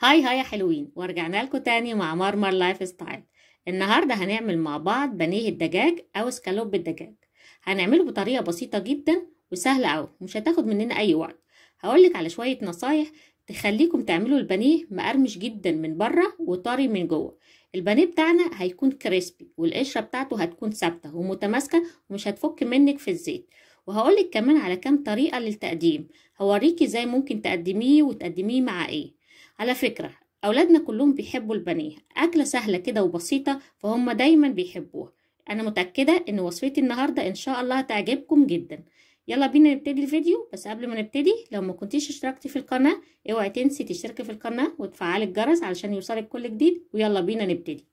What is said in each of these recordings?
هاي هاي يا حلوين ورجعنا لكم تاني مع مرمر لايف ستايل النهارده هنعمل مع بعض بانيه الدجاج او اسكالوب الدجاج هنعمله بطريقه بسيطه جدا وسهله قوي مش هتاخد مننا اي وقت هقولك على شويه نصايح تخليكم تعملوا البانيه مقرمش جدا من بره وطري من جوه البانيه بتاعنا هيكون كريسبي والقشره بتاعته هتكون ثابته ومتماسكه ومش هتفك منك في الزيت وهقولك كمان على كام طريقه للتقديم هوريكي ازاي ممكن تقدميه وتقدميه مع ايه على فكرة أولادنا كلهم بيحبوا البانيه أكلة سهلة كده وبسيطة فهم دايما بيحبوها أنا متأكدة إن وصفتي النهاردة إن شاء الله هتعجبكم جدا يلا بينا نبتدي الفيديو بس قبل ما نبتدي لو ما كنتيش اشتركتي في القناة اوعي تنسي تشتركي في القناة وتفعلي الجرس علشان يوصلك كل جديد ويلا بينا نبتدي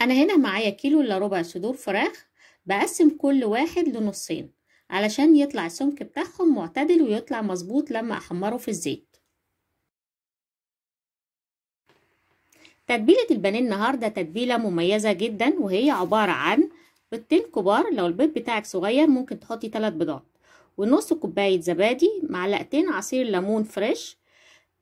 أنا هنا معايا كيلو إلا ربع صدور فراخ بقسم كل واحد لنصين علشان يطلع السمك بتاعهم معتدل ويطلع مظبوط لما أحمره في الزيت تتبيلة البانيه النهاردة تتبيلة مميزة جدا وهي عبارة عن بيضتين كبار لو البيض بتاعك صغير ممكن تحطي تلات بيضات ونص كوباية زبادي معلقتين عصير ليمون فريش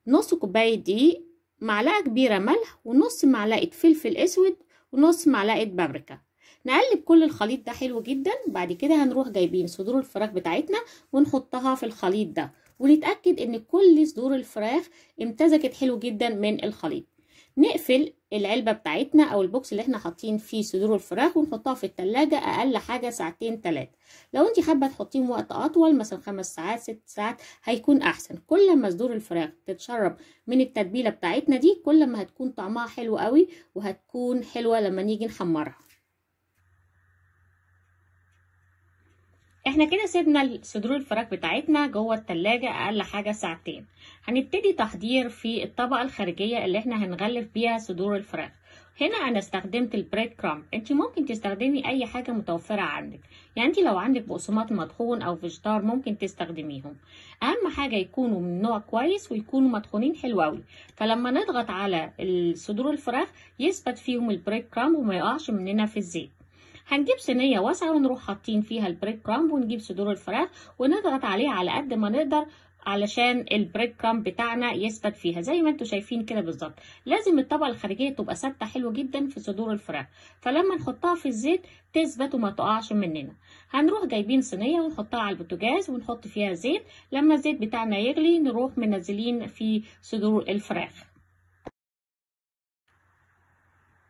نص كوباية دقيق معلقة كبيرة ملح ونص معلقة فلفل اسود ونص معلقة بابريكا نقلب كل الخليط ده حلو جدا بعد كده هنروح جايبين صدور الفراخ بتاعتنا ونحطها في الخليط ده ونتأكد ان كل صدور الفراخ امتزجت حلو جدا من الخليط نقفل العلبة بتاعتنا أو البوكس اللي احنا حاطين فيه صدور الفراخ ونحطها في التلاجة أقل حاجة ساعتين تلاتة لو انت حابة تحطيهم وقت أطول مثلا خمس ساعات ست ساعات هيكون أحسن كل ما صدور الفراخ تتشرب من التتبيلة بتاعتنا دي كل ما هتكون طعمها حلو قوي وهتكون حلوة لما نيجي نحمرها احنا كده سيبنا صدور الفراخ بتاعتنا جوه التلاجة اقل حاجة ساعتين هنبتدي تحضير في الطبقة الخارجية اللي احنا هنغلف بيها صدور الفراخ هنا انا استخدمت البريد كرام انت ممكن تستخدمي اي حاجة متوفرة عندك يعني انت لو عندك بقسماط مدخون او فيجيتار ممكن تستخدميهم اهم حاجة يكونوا من نوع كويس ويكونوا مدخونين حلو قوي فلما نضغط على صدور الفراخ يثبت فيهم البريد كرام وما يقعش مننا في الزيت هنجيب صينيه واسعه ونروح حاطين فيها البريك كرامب ونجيب صدور الفراخ ونضغط عليها على قد ما نقدر علشان البريك كرامب بتاعنا يثبت فيها زي ما انتم شايفين كده بالظبط لازم الطبقه الخارجيه تبقى ثابته حلوه جدا في صدور الفراخ فلما نحطها في الزيت تثبت وما تقعش مننا هنروح جايبين صينيه ونحطها على البوتاجاز ونحط فيها زيت لما الزيت بتاعنا يغلي نروح منزلين في صدور الفراخ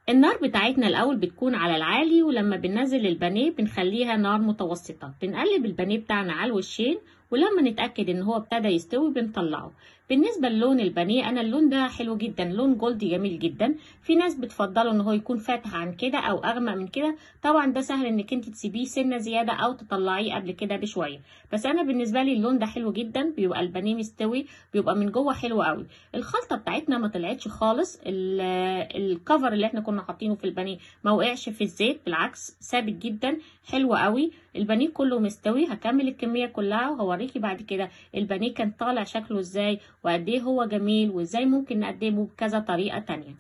النار بتاعتنا الاول بتكون على العالي ولما بننزل البانيه بنخليها نار متوسطه بنقلب البانيه بتاعنا على الوشين ولما نتاكد ان هو ابتدى يستوي بنطلعه بالنسبه للون البني انا اللون ده حلو جدا لون جولد جميل جدا في ناس بتفضله ان هو يكون فاتح عن كده او اغمق من كده طبعا ده سهل انك انت تسيبيه سنه زياده او تطلعيه قبل كده بشويه بس انا بالنسبه لي اللون ده حلو جدا بيبقى البني مستوي بيبقى من جوه حلو قوي الخلطه بتاعتنا ما طلعتش خالص الكفر آه، اللي احنا كنا حاطينه في البني ما وقعش في الزيت بالعكس ثابت جدا حلو قوي البانيه كله مستوي هكمل الكميه كلها وهوريكي بعد كده البانيه كان طالع شكله ازاي وقد ايه هو جميل وازاي ممكن نقدمه بكذا طريقه تانية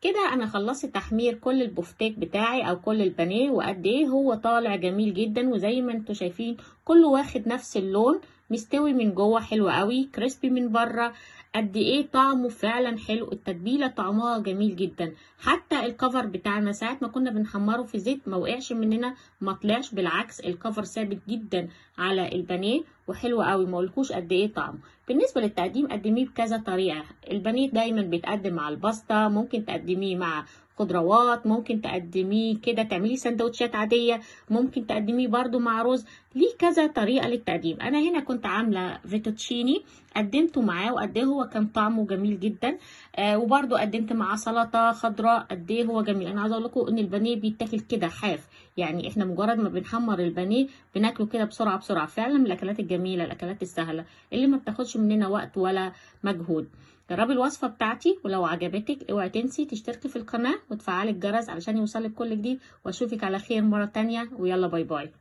كده انا خلصت تحمير كل البوفتيك بتاعي او كل البانيه وقد ايه هو طالع جميل جدا وزي ما انتم شايفين كله واخد نفس اللون مستوي من جوه حلو قوي كريسبي من بره قد ايه طعمه فعلا حلو التتبيله طعمها جميل جدا حتى الكفر بتاعنا ساعه ما كنا بنحمره في زيت ما وقعش مننا ما طلعش بالعكس الكفر ثابت جدا على البانيه وحلو قوي ما قلتكوش قد ايه طعمه بالنسبه للتقديم قدميه بكذا طريقه البانيه دايما بيتقدم مع الباستا ممكن تقدميه مع خضروات ممكن تقدميه كده تعملي سندوتشات عادية ممكن تقدميه برده مع رز ليه كذا طريقة للتقديم أنا هنا كنت عاملة فيتوتشيني قدمته معاه وقد إيه هو كان طعمه جميل جدا آه وبرده قدمت معاه سلطة خضراء قد ايه هو جميل أنا عايزة أقول لكم إن البانيه بيتاكل كده حاف يعني إحنا مجرد ما بنحمر البانيه بناكله كده بسرعة بسرعة فعلا من الأكلات الجميلة الأكلات السهلة اللي ما بتاخدش مننا وقت ولا مجهود جربي الوصفه بتاعتي ولو عجبتك اوعي تنسي تشتركي في القناه وتفعلي الجرس علشان يوصلك كل جديد واشوفك على خير مره تانية ويلا باي باي